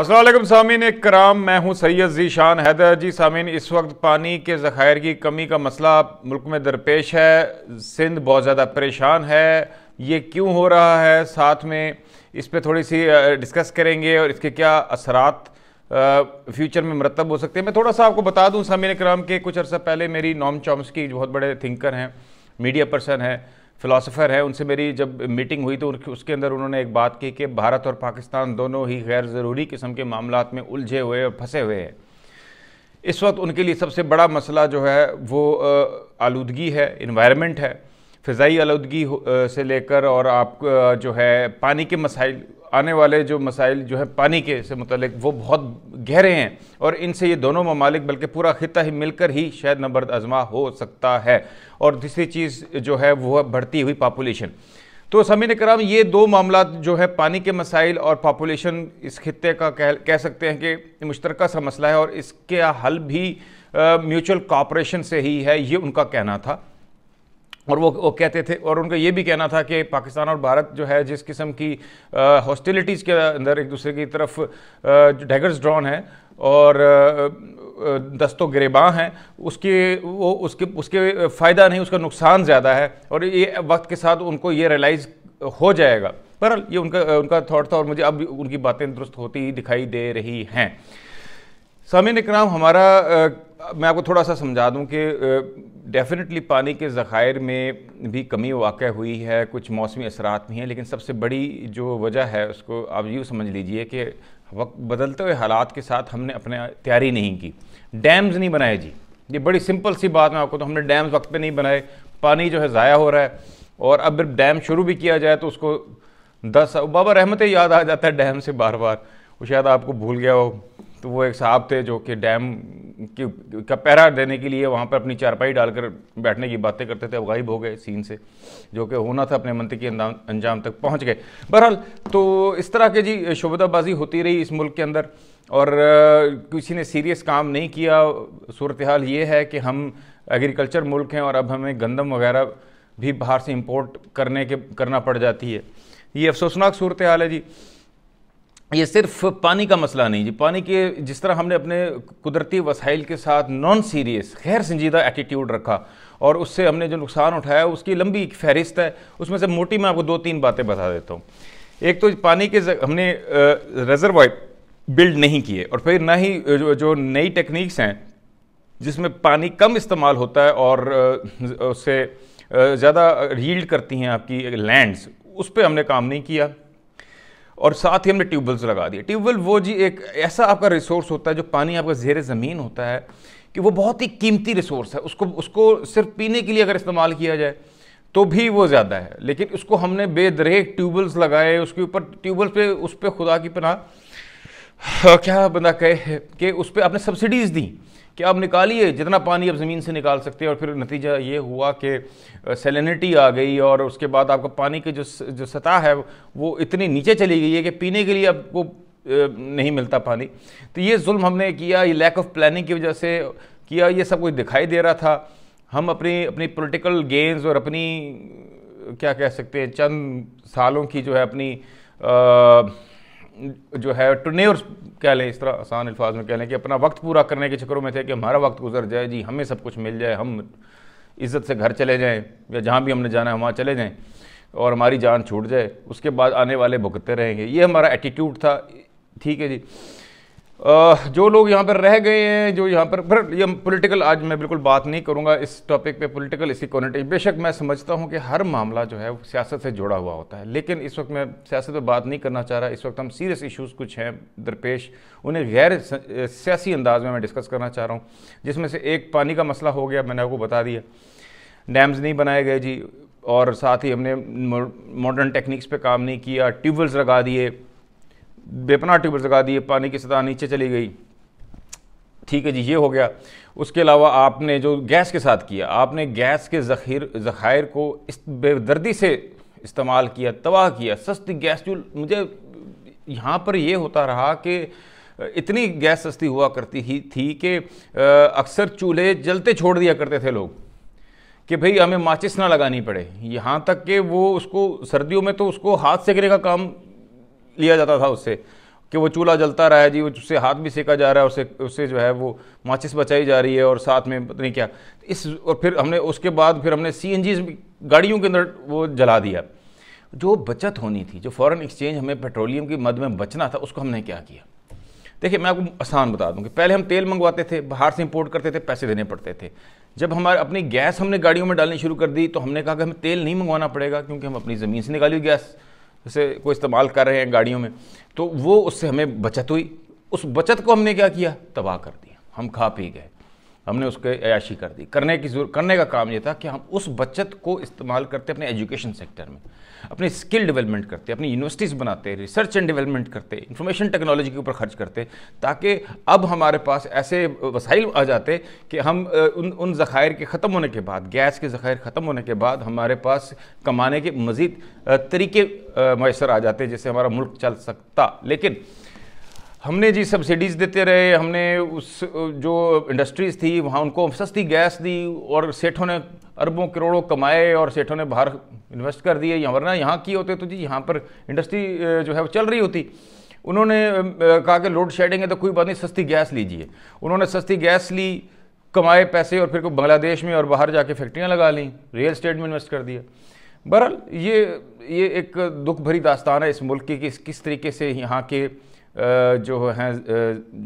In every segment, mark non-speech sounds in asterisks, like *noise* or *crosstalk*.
असलम सामिन एक कराम मैं हूँ सैयद जी शान हैदर जी सामिन इस वक्त पानी के ज़खायर की कमी का मसला मुल्क में दरपेश है सिंध बहुत ज़्यादा परेशान है ये क्यों हो रहा है साथ में इस पर थोड़ी सी डिस्कस करेंगे और इसके क्या असरात फ्यूचर में मरतब हो सकते हैं मैं थोड़ा सा आपको बता दूँ सामिन कराम के कुछ अर्सा पहले मेरी नॉम चॉम्स की बहुत बड़े थिंकर हैं मीडिया पर्सन है फ़िलासफ़र है उनसे मेरी जब मीटिंग हुई तो उसके अंदर उन्होंने एक बात की कि भारत और पाकिस्तान दोनों ही गैर ज़रूरी किस्म के मामला में उलझे हुए और फंसे हुए हैं इस वक्त उनके लिए सबसे बड़ा मसला जो है वो आलूदगी है इन्वायरमेंट है फ़ाई आलूदगी से लेकर और आप जो है पानी के मसाइल आने वाले जो मसाइल जो है पानी के से मतलब वो बहुत गहरे हैं और इनसे ये दोनों ममालिक बल्कि पूरा खिता ही मिलकर ही शायद नबर्द आजमा हो सकता है और तीसरी चीज़ जो है वो है बढ़ती हुई पापुलेशन तो समीन कराम ये दो मामला जो है पानी के मसाइल और पापुलेशन इस खत्े का कह कह सकते हैं कि मुश्तरका सा मसला है और इसके हल भी म्यूचुअल कॉपरेशन से ही है ये उनका कहना था और वो वो कहते थे और उनका ये भी कहना था कि पाकिस्तान और भारत जो है जिस किस्म की हॉस्टिलिटीज़ के अंदर एक दूसरे की तरफ डैगर्स ड्रॉन है और दस्तों गिरेबाँ हैं उसके वो उसके उसके फ़ायदा नहीं उसका नुकसान ज़्यादा है और ये वक्त के साथ उनको ये रियलाइज़ हो जाएगा पर ये उनका उनका थाट था और मुझे अब उनकी बातें दुरुस्त होती ही दिखाई दे रही हैं सामिन इकराम हमारा आ, मैं आपको थोड़ा सा समझा दूं कि डेफिनेटली पानी के ज़ख़ायर में भी कमी वाक़ हुई है कुछ मौसमी असरात भी हैं लेकिन सबसे बड़ी जो वजह है उसको आप यूँ समझ लीजिए कि वक्त बदलते हुए हालात के साथ हमने अपने तैयारी नहीं की डैम्स नहीं बनाए जी ये बड़ी सिंपल सी बात मैं आपको तो हमने डैम्स वक्त पर नहीं बनाए पानी जो है ज़ाया हो रहा है और अब डैम शुरू भी किया जाए तो उसको दस बाबा रहमत याद आ जाता है डैम से बार बार वो शायद आपको भूल गया हो तो वो एक साहब थे जो कि डैम का पैरा देने के लिए वहाँ पर अपनी चारपाई डालकर बैठने की बातें करते थे अब गायब हो गए सीन से जो कि होना था अपने के अंजाम तक पहुँच गए बहरहाल तो इस तरह के जी शुबदाबाजी होती रही इस मुल्क के अंदर और किसी ने सीरियस काम नहीं किया सूरत हाल ये है कि हम एग्रीकल्चर मुल्क हैं और अब हमें गंदम वगैरह भी बाहर से इम्पोर्ट करने के करना पड़ जाती है ये अफसोसनाक सूरत हाल है जी ये सिर्फ पानी का मसला नहीं जी पानी के जिस तरह हमने अपने कुदरती वसाइल के साथ नॉन सीरियस गैर संजीदा एटीट्यूड रखा और उससे हमने जो नुकसान उठाया उसकी लंबी एक फहरिस्त है उसमें से मोटी मैं आपको दो तीन बातें बता देता हूँ एक तो पानी के हमने रिजर्वा बिल्ड नहीं किए और फिर ना ही जो, जो नई टेक्निक्स हैं जिसमें पानी कम इस्तेमाल होता है और उससे ज़्यादा रील्ड करती हैं आपकी लैंड्स उस पर हमने काम नहीं किया और साथ ही हमने ट्यूबवेल्स लगा दिए ट्यूबवेल वो जी एक ऐसा आपका रिसोर्स होता है जो पानी आपका जेर ज़मीन होता है कि वो बहुत ही कीमती रिसोर्स है उसको उसको सिर्फ पीने के लिए अगर इस्तेमाल किया जाए तो भी वो ज़्यादा है लेकिन उसको हमने बेदरेक ट्यूबवेल्स लगाए उसके ऊपर ट्यूबवेल पे उस पर खुदा की पनाह हाँ, क्या बंदा कहे कि उस पर आपने सब्सिडीज़ दी कि आप निकालिए जितना पानी आप ज़मीन से निकाल सकते हैं और फिर नतीजा ये हुआ कि सेलिनिटी आ गई और उसके बाद आपका पानी की जो जो सतह है वो इतनी नीचे चली गई है कि पीने के लिए अब वो नहीं मिलता पानी तो ये जुल्म हमने किया ये लैक ऑफ प्लानिंग की वजह से किया ये सब कुछ दिखाई दे रहा था हम अपनी अपनी पोलिटिकल गेंस और अपनी क्या कह सकते हैं चंद सालों की जो है अपनी आ, जो है टनेर कह लें इस तरह आसान अल्फाज में कह लें कि अपना वक्त पूरा करने के चक्करों में थे कि हमारा वक्त गुजर जाए जी हमें सब कुछ मिल जाए हम इज़्ज़त से घर चले जाएँ या जहाँ भी हमने जाना है वहाँ चले जाएँ और हमारी जान छूट जाए उसके बाद आने वाले भुगतते रहेंगे ये हमारा एटीट्यूड था ठीक है जी जो लोग यहाँ पर रह गए हैं जो यहाँ पर फिर ये पॉलिटिकल आज मैं बिल्कुल बात नहीं करूँगा इस टॉपिक पे पॉलिटिकल इसी कॉर्नर बेशक मैं समझता हूँ कि हर मामला जो है वो सियासत से जुड़ा हुआ होता है लेकिन इस वक्त मैं सियासत पे बात नहीं करना चाह रहा इस वक्त हम सीरियस इशूज़ कुछ हैं दरपेश उन्हें गैर सियासी अंदाज में मैं डिस्कस करना चाह रहा हूँ जिसमें से एक पानी का मसला हो गया मैंने आपको बता दिया डैम्स नहीं बनाए गए जी और साथ ही हमने मॉडर्न टेक्निक्स पे काम नहीं किया ट्यूबवेल्स लगा दिए बेपना ट्यूब लगा दिए पानी की सतह नीचे चली गई ठीक है जी ये हो गया उसके अलावा आपने जो गैस के साथ किया आपने गैस के जखीर ज़खायर को इस बेदर्दी से इस्तेमाल किया तबाह किया सस्ती गैस जो मुझे यहाँ पर ये होता रहा कि इतनी गैस सस्ती हुआ करती ही थी कि अक्सर चूल्हे जलते छोड़ दिया करते थे लोग कि भाई हमें माचिस ना लगानी पड़े यहाँ तक कि वो उसको सर्दियों में तो उसको हाथ से का काम लिया जाता था उससे कि वो चूल्हा जलता रहा है जी उससे हाथ भी सेका जा रहा है उससे उससे जो है वो माचिस बचाई जा रही है और साथ में पता नहीं क्या इस और फिर हमने उसके बाद फिर हमने सी एन गाड़ियों के अंदर वो जला दिया जो बचत होनी थी जो फॉरेन एक्सचेंज हमें पेट्रोलियम की मद में बचना था उसको हमने क्या किया देखिए मैं आपको आसान बता दूं कि पहले हम तेल मंगवाते थे बाहर से इंपोर्ट करते थे पैसे देने पड़ते थे जब हमारे अपनी गैस हमने गाड़ियों में डालनी शुरू कर दी तो हमने कहा कि हमें तेल नहीं मंगवाना पड़ेगा क्योंकि हम अपनी ज़मीन से निकाली हुई गैस से को इस्तेमाल कर रहे हैं गाड़ियों में तो वो उससे हमें बचत हुई उस बचत को हमने क्या किया तबाह कर दिया हम खा पी गए हमने उसके अयाशी कर दी करने की जरूरत करने का काम ये था कि हम उस बचत को इस्तेमाल करते अपने एजुकेशन सेक्टर में अपने स्किल डेवलपमेंट करते अपनी यूनिवर्सिटीज़ बनाते रिसर्च एंड डेवलपमेंट करते इंफॉर्मेशन टेक्नोलॉजी के ऊपर खर्च करते ताकि अब हमारे पास ऐसे वसाइल आ जाते कि हम उन उन ज़खायर के ख़त्म होने के बाद गैस के ज़खायर ख़त्म होने के बाद हमारे पास कमाने के मज़ीद तरीके मैसर आ जाते जैसे हमारा मुल्क चल सकता लेकिन हमने जी सब्सिडीज़ देते रहे हमने उस जो इंडस्ट्रीज़ थी वहाँ उनको सस्ती गैस दी और सेठों ने अरबों करोड़ों कमाए और सेठों ने बाहर इन्वेस्ट कर दिए यहाँ वरना यहाँ की होते तो जी यहाँ पर इंडस्ट्री जो है वो चल रही होती उन्होंने कहा कि लोड शेडिंग है तो कोई बात नहीं सस्ती गैस लीजिए उन्होंने सस्ती गैस ली कमाए पैसे और फिर को बांग्लादेश में और बाहर जाके फैक्ट्रियाँ लगा लीं रियल स्टेट में इन्वेस्ट कर दिया बहरहाल ये ये एक दुख भरी दास्तान है इस मुल्क की कि किस तरीके से यहाँ के जो हैं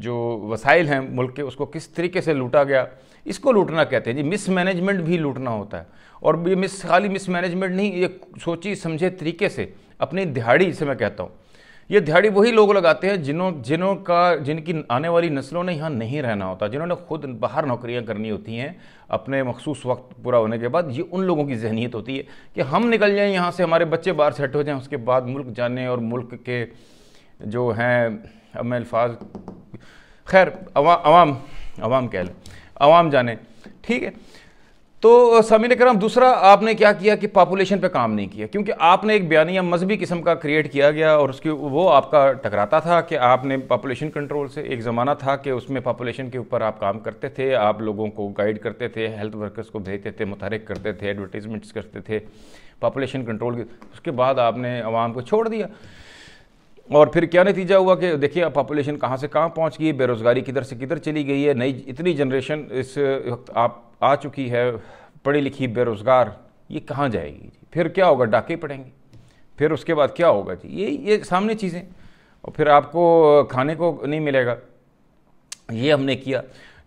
जो वसाइल हैं मुल्क के उसको किस तरीके से लूटा गया इसको लूटना कहते हैं जी मिसमैनेजमेंट भी लूटना होता है और ये मिस खाली मिसमैनेजमेंट नहीं ये सोची समझे तरीके से अपनी दिहाड़ी से मैं कहता हूँ ये दिहाड़ी वही लोग लगाते हैं जिनों जिन्हों का जिनकी आने वाली नस्लों ने यहाँ नहीं रहना होता जिन्होंने खुद बाहर नौकरियाँ करनी होती हैं अपने मखसूस वक्त पूरा होने के बाद ये उन लोगों की जहनीत होती है कि हम निकल जाएँ यहाँ से हमारे बच्चे बाहर सेट हो जाएँ उसके बाद मुल्क जाने और मुल्क के जो हैं अब मैं अल्फाज खैर अवाम अवाम कह लें अवाम जाने ठीक है तो समीन कर दूसरा आपने क्या किया कि पापुलेशन पे काम नहीं किया क्योंकि आपने एक बयानिया मजहबी किस्म का क्रिएट किया गया और उसकी वो आपका टकराता था कि आपने पापुलेशन कंट्रोल से एक ज़माना था कि उसमें पापुलेशन के ऊपर आप काम करते थे आप लोगों को गाइड करते थे हेल्थ वर्कर्स को भेजते थे मुतहरक करते थे एडवर्टीज़मेंट्स करते थे पॉपुलेशन कंट्रोल उसके बाद आपने आवाम को छोड़ दिया और फिर क्या नतीजा हुआ कि देखिए अब पॉपुलेशन कहाँ से कहाँ पहुँच गई बेरोज़गारी किधर से किधर चली गई है नई इतनी जनरेशन इस वक्त आप आ चुकी है पढ़ी लिखी बेरोज़गार ये कहाँ जाएगी जी फिर क्या होगा डाके पड़ेंगे फिर उसके बाद क्या होगा जी ये ये सामने चीज़ें और फिर आपको खाने को नहीं मिलेगा ये हमने किया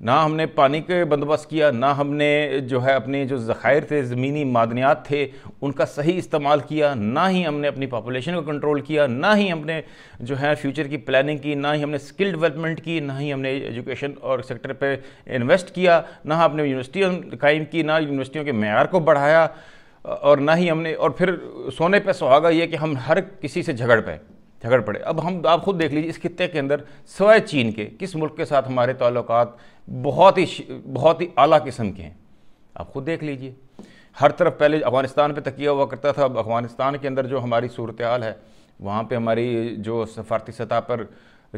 ना हमने पानी के बंदोबस्त किया ना हमने जो है अपने जो ज़ख़ायर थे ज़मीनी मादनियात थे उनका सही इस्तेमाल किया ना ही हमने अपनी पापुलेशन को कंट्रोल किया ना ही हमने जो है फ्यूचर की प्लानिंग की ना ही हमने स्किल डेवलपमेंट की ना ही हमने एजुकेशन और सेक्टर पर इन्वेस्ट किया ना हमने यूनिवर्सिटी कायम की ना यूनिवर्सिटियों के मैार को बढ़ाया और ना ही हमने और फिर सोने पर सुहागा ये कि हम हर किसी से झगड़ पाए झगड़ पड़े अब हम आप खुद देख लीजिए इस खत्े के अंदर सवाए चीन के किस मुल्क के साथ हमारे ताल्लुक बहुत ही बहुत ही अली किस्म के हैं आप खुद देख लीजिए हर तरफ पहले अफ़गानिस्तान पर तकिया हुआ करता था अब अफ़गानिस्तान के अंदर जो हमारी सूरत हाल है वहाँ पर हमारी जो सफारती सतह पर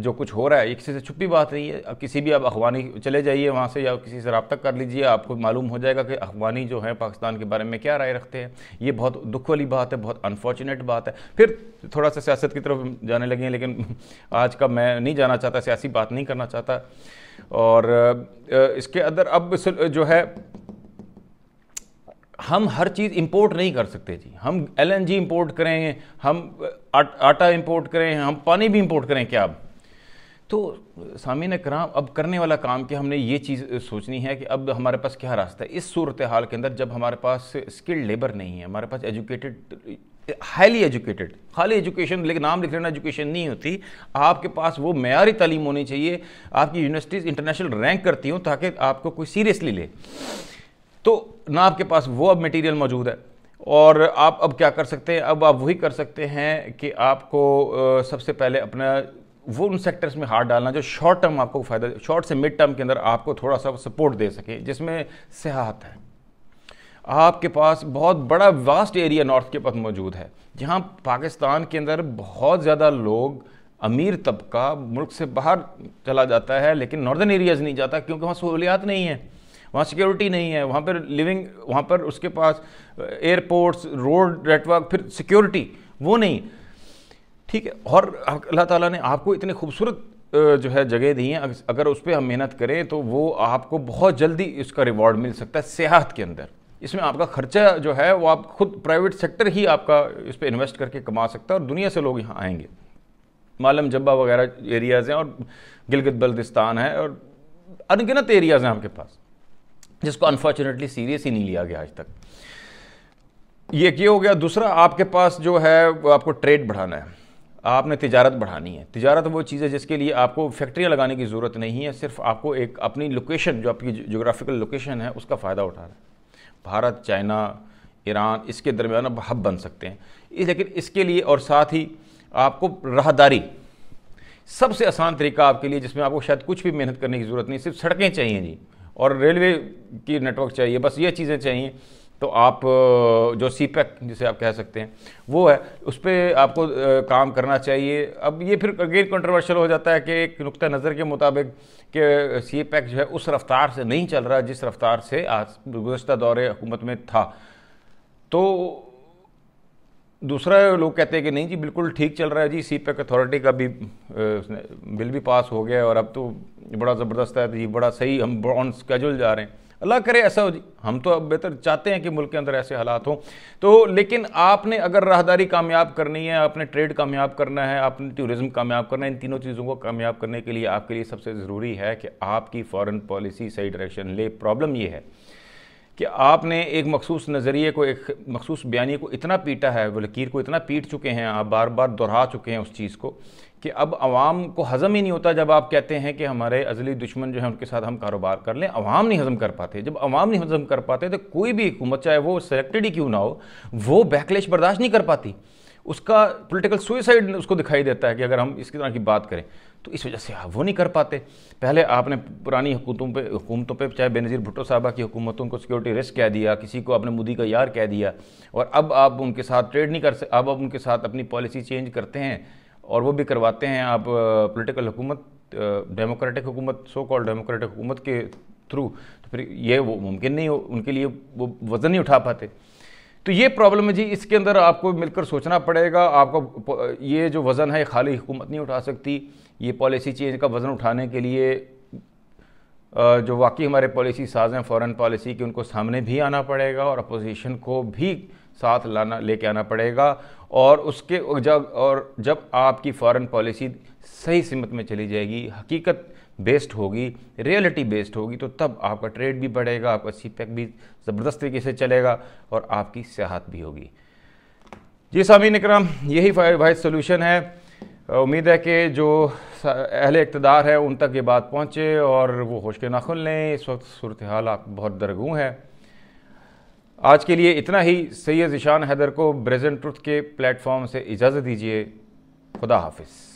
जो कुछ हो रहा है ये किसी से छुपी बात नहीं है अब किसी भी आप अफवानी चले जाइए वहाँ से या किसी से रबता कर लीजिए आपको मालूम हो जाएगा कि अफवानी जो है पाकिस्तान के बारे में क्या राय रखते हैं ये बहुत दुख वाली बात है बहुत अनफॉर्चुनेट बात है फिर थोड़ा सा सियासत की तरफ जाने लगे हैं लेकिन *laughs* आज का मैं नहीं जाना चाहता सियासी बात नहीं करना चाहता और इसके अंदर अब जो है हम हर चीज़ इंपोर्ट नहीं कर सकते जी हम एलएनजी इंपोर्ट करें हम आट, आटा इंपोर्ट करें हम पानी भी इंपोर्ट करें क्या अब तो ने कराम अब करने वाला काम कि हमने ये चीज़ सोचनी है कि अब हमारे पास क्या रास्ता है इस सूरत हाल के अंदर जब हमारे पास स्किल्ड लेबर नहीं है हमारे पास एजुकेटेड हाईली एजुकेटेड खाली एजुकेशन लेकिन नाम लिख लेना एजुकेशन नहीं होती आपके पास वो मैारी तालीम होनी चाहिए आपकी यूनिवर्सिटीज़ इंटरनेशनल रैंक करती हूँ ताकि आपको कोई सीरियसली ले तो ना आपके पास वो अब मटेरियल मौजूद है और आप अब क्या कर सकते हैं अब आप वही कर सकते हैं कि आपको सबसे पहले अपना वो उन सेक्टर्स में हाथ डालना जो शॉर्ट टर्म आपको फ़ायदा शॉर्ट से मिड टर्म के अंदर आपको थोड़ा सा सपोर्ट दे सके जिसमें सियाहत है आपके पास बहुत बड़ा वास्ट एरिया नॉर्थ के पास मौजूद है जहाँ पाकिस्तान के अंदर बहुत ज़्यादा लोग अमीर तबका मुल्क से बाहर चला जाता है लेकिन नॉर्दर्न एरियाज़ नहीं जाता क्योंकि वहाँ सहूलियात नहीं है वहाँ सिक्योरिटी नहीं है वहाँ पर लिविंग वहाँ पर उसके पास एयरपोर्ट्स रोड नेटवर्क फिर सिक्योरिटी वो नहीं ठीक है और अल्लाह ताला ने आपको इतने खूबसूरत जो है जगह दी हैं अगर उस पर हम मेहनत करें तो वो आपको बहुत जल्दी इसका रिवॉर्ड मिल सकता है सेहत के अंदर इसमें आपका खर्चा जो है वो आप खुद प्राइवेट सेक्टर ही आपका इस पर इन्वेस्ट करके कमा सकता है और दुनिया से लोग यहाँ आएंगे मालम जब्बा वगैरह एरियाज़ हैं और गिलगित बल्तिस्तान है और अनगिनत एरियाज़ हैं आपके पास जिसको अनफॉर्चुनेटली सीरियस ही नहीं लिया गया आज तक ये ये हो गया दूसरा आपके पास जो है आपको ट्रेड बढ़ाना है आपने तजारत बढ़ानी है तजारत वो चीज़ है जिसके लिए आपको फैक्ट्रियाँ लगाने की ज़रूरत नहीं है सिर्फ आपको एक अपनी लोकेशन जो आपकी जोग्राफिकल लोकेशन है उसका फ़ायदा उठा रहा है भारत चाइना ईरान इसके दरमियान हब बन सकते हैं लेकिन इसके लिए और साथ ही आपको राहदारी सबसे आसान तरीका आपके लिए जिसमें आपको शायद कुछ भी मेहनत करने की ज़रूरत नहीं सिर्फ सड़कें चाहिए जी और रेलवे की नेटवर्क चाहिए बस ये चीज़ें चाहिए तो आप जो सी पैक जिसे आप कह सकते हैं वो है उस पर आपको काम करना चाहिए अब ये फिर अगेन कंट्रोवर्शियल हो जाता है कि एक नुक़ नज़र के मुताबिक कि सी पैक जो है उस रफ्तार से नहीं चल रहा जिस रफ्तार से आज गुजशत दौर हुकूमत में था तो दूसरा लोग कहते हैं कि नहीं जी बिल्कुल ठीक चल रहा है जी सी पैक अथॉरिटी का भी बिल भी पास हो गया और अब तो बड़ा ज़बरदस्त है जी तो बड़ा सही हम ब्रॉन्स कैजुअल जा रहे हैं अल्लाह करे ऐसा हो जी हम तो अब बेहतर चाहते हैं कि मुल्क के अंदर ऐसे हालात हों तो लेकिन आपने अगर राहदारी कामयाब करनी है आपने ट्रेड कामयाब करना है आपने टूरिज़्म कामयाब करना है इन तीनों चीज़ों को कामयाब करने के लिए आपके लिए सबसे ज़रूरी है कि आपकी फ़ॉरन पॉलिसी सही डायरेक्शन ले प्रॉब्लम ये है कि आपने एक मखसूस नज़रिए को एक मखसूस बयानी को इतना पीटा है लकीर को इतना पीट चुके हैं आप बार बार दोहरा चुके हैं उस चीज़ को कि अब आवाम को हज़म ही नहीं होता जब आप कहते हैं कि हमारे अजली दुश्मन जो है उनके साथ हम कारोबार कर लें आवाम नहीं हज़म कर पाते जब आवाम नहीं हज़म कर पाते तो कोई भी हुकूमत चाहे वो सेलेक्टेड ही क्यों ना हो वो बैकलेश बर्दाश्त नहीं कर पाती उसका पोलिटिकल सुइसाइड उसको दिखाई देता है कि अगर हम इसकी तरह की बात करें तो इस वजह से आप वो नहीं कर पाते पहले आपने पुरानी हुकूमतों पे हुकूमतों पे चाहे बेनज़ीर भुट्टो साहबा की हुकूमतों को सिक्योरिटी रिस्क कह दिया किसी को अपने मोदी का यार कह दिया और अब आप उनके साथ ट्रेड नहीं कर सकते अब आप उनके साथ अपनी पॉलिसी चेंज करते हैं और वो भी करवाते हैं आप पोलिटिकल हुकूमत डेमोक्रेटिक हुकूमत सो कॉल डेमोक्रेटिक हुकूमत के थ्रू तो फिर ये वो मुमकिन नहीं हो उनके लिए वो वज़न नहीं उठा पाते तो ये प्रॉब्लम है जी इसके अंदर आपको मिलकर सोचना पड़ेगा आपका ये जो वज़न है खाली हुकूमत नहीं उठा सकती ये पॉलिसी चेंज का वज़न उठाने के लिए जो वाकई हमारे पॉलिसी साज हैं फॉरेन पॉलिसी की उनको सामने भी आना पड़ेगा और अपोजिशन को भी साथ लाना लेके आना पड़ेगा और उसके जब और जब आपकी फॉरेन पॉलिसी सही सिमत में चली जाएगी हकीकत बेस्ड होगी रियलिटी बेस्ड होगी तो तब आपका ट्रेड भी बढ़ेगा आपका सी पैक भी ज़बरदस्त तरीके से चलेगा और आपकी सियाहत भी होगी जी सामीन इक्राम यही वाइज सोल्यूशन है उम्मीद है कि जो अहल इकतदार है उन तक ये बात पहुँचे और वो होश के नाखुल लें इस वक्त सूरत हाल आप बहुत दरगू है आज के लिए इतना ही सैयद ईशान हैदर को ब्रेजेंट ट्रुथ के प्लेटफॉर्म से इजाज़त दीजिए खुदा हाफिज़